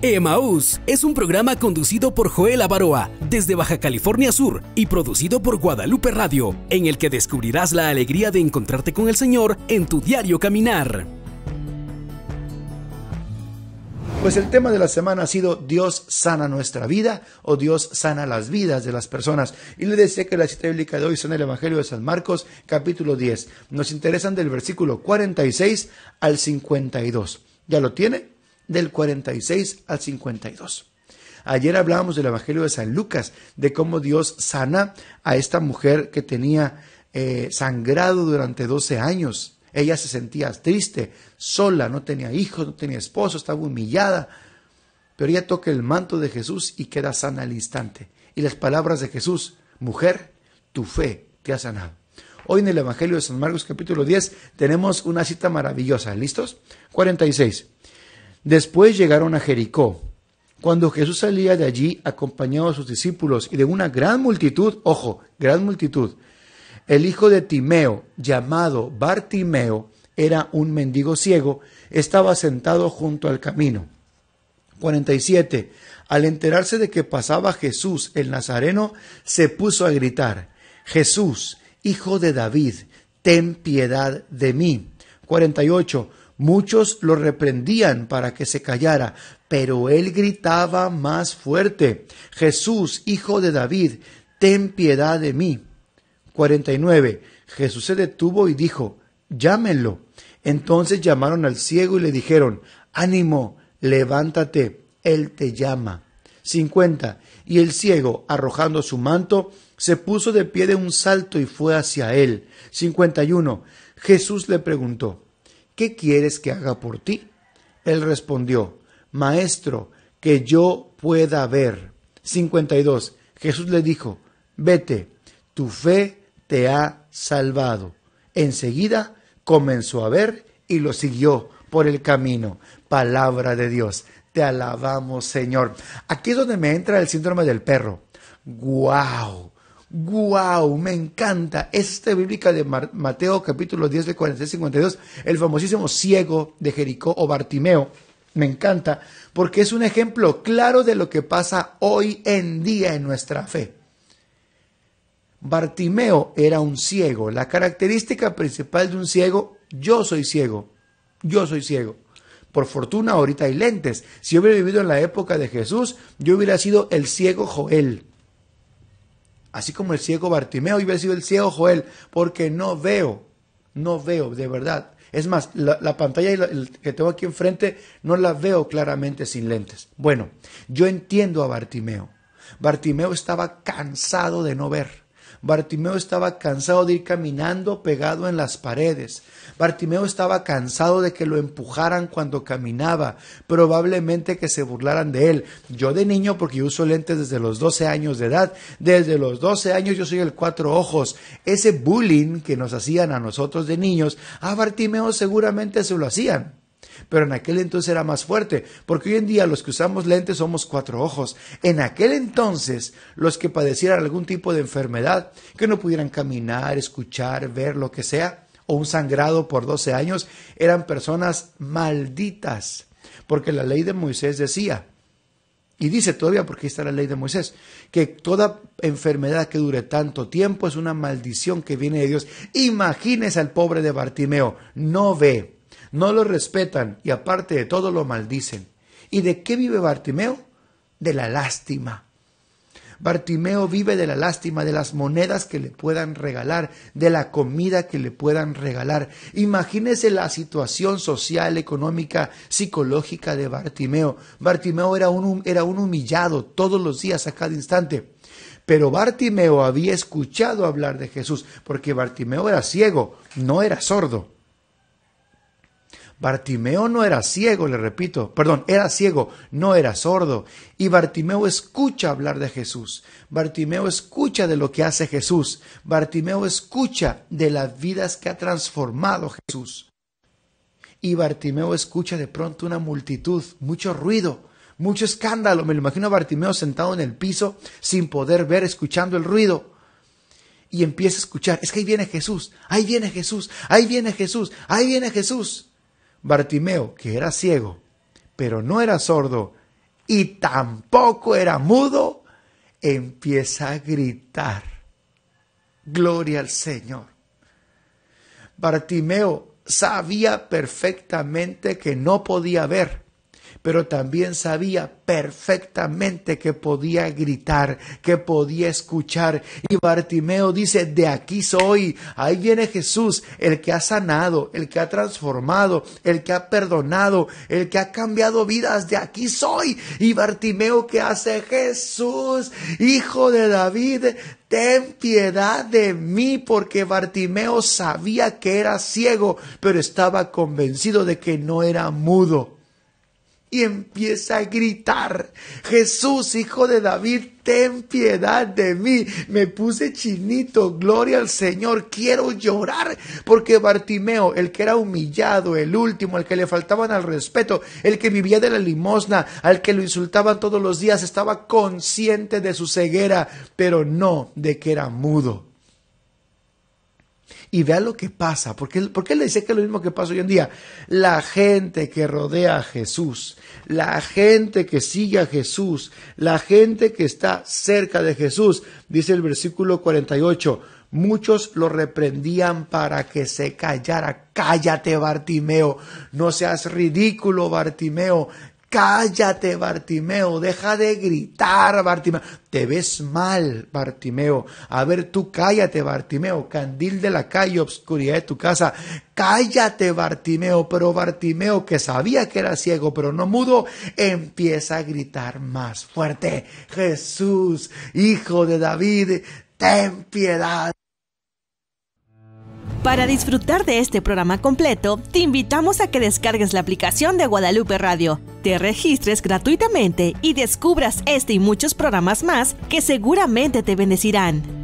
Emaús es un programa conducido por Joel Avaroa desde Baja California Sur y producido por Guadalupe Radio, en el que descubrirás la alegría de encontrarte con el Señor en tu diario caminar. Pues el tema de la semana ha sido Dios sana nuestra vida o Dios sana las vidas de las personas. Y le decía que la cita bíblica de hoy son el Evangelio de San Marcos, capítulo 10. Nos interesan del versículo 46 al 52. ¿Ya lo tiene? del 46 al 52. Ayer hablábamos del Evangelio de San Lucas, de cómo Dios sana a esta mujer que tenía eh, sangrado durante 12 años. Ella se sentía triste, sola, no tenía hijos, no tenía esposo, estaba humillada. Pero ella toca el manto de Jesús y queda sana al instante. Y las palabras de Jesús, mujer, tu fe te ha sanado. Hoy en el Evangelio de San Marcos capítulo 10 tenemos una cita maravillosa. ¿Listos? 46. Después llegaron a Jericó. Cuando Jesús salía de allí acompañado a sus discípulos y de una gran multitud, ojo, gran multitud, el hijo de Timeo, llamado Bartimeo, era un mendigo ciego, estaba sentado junto al camino. 47. Al enterarse de que pasaba Jesús el Nazareno, se puso a gritar, Jesús, hijo de David, ten piedad de mí. 48. Muchos lo reprendían para que se callara, pero él gritaba más fuerte, Jesús, hijo de David, ten piedad de mí. 49. Jesús se detuvo y dijo, llámenlo. Entonces llamaron al ciego y le dijeron, ánimo, levántate, él te llama. 50. Y el ciego, arrojando su manto, se puso de pie de un salto y fue hacia él. 51. Jesús le preguntó, ¿qué quieres que haga por ti? Él respondió, Maestro, que yo pueda ver. 52. Jesús le dijo, Vete, tu fe te ha salvado. Enseguida comenzó a ver y lo siguió por el camino. Palabra de Dios. Te alabamos, Señor. Aquí es donde me entra el síndrome del perro. ¡Guau! ¡Guau! Me encanta esta bíblica de Mateo capítulo 10 de 46 52, el famosísimo ciego de Jericó o Bartimeo. Me encanta porque es un ejemplo claro de lo que pasa hoy en día en nuestra fe. Bartimeo era un ciego. La característica principal de un ciego, yo soy ciego. Yo soy ciego. Por fortuna ahorita hay lentes. Si hubiera vivido en la época de Jesús, yo hubiera sido el ciego Joel. Así como el ciego Bartimeo y hubiera sido el ciego Joel, porque no veo, no veo, de verdad. Es más, la, la pantalla que tengo aquí enfrente no la veo claramente sin lentes. Bueno, yo entiendo a Bartimeo. Bartimeo estaba cansado de no ver. Bartimeo estaba cansado de ir caminando pegado en las paredes. Bartimeo estaba cansado de que lo empujaran cuando caminaba, probablemente que se burlaran de él. Yo de niño, porque yo uso lentes desde los 12 años de edad, desde los 12 años yo soy el cuatro ojos. Ese bullying que nos hacían a nosotros de niños, a Bartimeo seguramente se lo hacían pero en aquel entonces era más fuerte, porque hoy en día los que usamos lentes somos cuatro ojos. En aquel entonces, los que padecieran algún tipo de enfermedad, que no pudieran caminar, escuchar, ver, lo que sea, o un sangrado por doce años, eran personas malditas, porque la ley de Moisés decía, y dice todavía, porque está la ley de Moisés, que toda enfermedad que dure tanto tiempo es una maldición que viene de Dios. Imagínese al pobre de Bartimeo, no ve, no lo respetan y aparte de todo lo maldicen. ¿Y de qué vive Bartimeo? De la lástima. Bartimeo vive de la lástima, de las monedas que le puedan regalar, de la comida que le puedan regalar. Imagínese la situación social, económica, psicológica de Bartimeo. Bartimeo era un, era un humillado todos los días, a cada instante. Pero Bartimeo había escuchado hablar de Jesús, porque Bartimeo era ciego, no era sordo. Bartimeo no era ciego, le repito, perdón, era ciego, no era sordo. Y Bartimeo escucha hablar de Jesús. Bartimeo escucha de lo que hace Jesús. Bartimeo escucha de las vidas que ha transformado Jesús. Y Bartimeo escucha de pronto una multitud, mucho ruido, mucho escándalo. Me lo imagino a Bartimeo sentado en el piso, sin poder ver, escuchando el ruido y empieza a escuchar, es que ahí viene Jesús, ahí viene Jesús, ahí viene Jesús, ahí viene Jesús. Bartimeo, que era ciego, pero no era sordo y tampoco era mudo, empieza a gritar. Gloria al Señor. Bartimeo sabía perfectamente que no podía ver, pero también sabía perfectamente que podía gritar, que podía escuchar. Y Bartimeo dice, de aquí soy, ahí viene Jesús, el que ha sanado, el que ha transformado, el que ha perdonado, el que ha cambiado vidas, de aquí soy. Y Bartimeo que hace Jesús, hijo de David, ten piedad de mí, porque Bartimeo sabía que era ciego, pero estaba convencido de que no era mudo y empieza a gritar, Jesús, hijo de David, ten piedad de mí. Me puse chinito, gloria al Señor, quiero llorar, porque Bartimeo, el que era humillado, el último, el que le faltaban al respeto, el que vivía de la limosna, al que lo insultaban todos los días, estaba consciente de su ceguera, pero no de que era mudo y vea lo que pasa. Porque, porque le dice que es lo mismo que pasa hoy en día. La gente que rodea a Jesús, la gente que sigue a Jesús, la gente que está cerca de Jesús, dice el versículo 48. Muchos lo reprendían para que se callara. Cállate, Bartimeo. No seas ridículo, Bartimeo. Cállate, Bartimeo, deja de gritar, Bartimeo. Te ves mal, Bartimeo. A ver, tú cállate, Bartimeo, candil de la calle, obscuridad de tu casa. Cállate, Bartimeo, pero Bartimeo, que sabía que era ciego, pero no mudo, empieza a gritar más fuerte. Jesús, hijo de David, ten piedad. Para disfrutar de este programa completo, te invitamos a que descargues la aplicación de Guadalupe Radio, te registres gratuitamente y descubras este y muchos programas más que seguramente te bendecirán.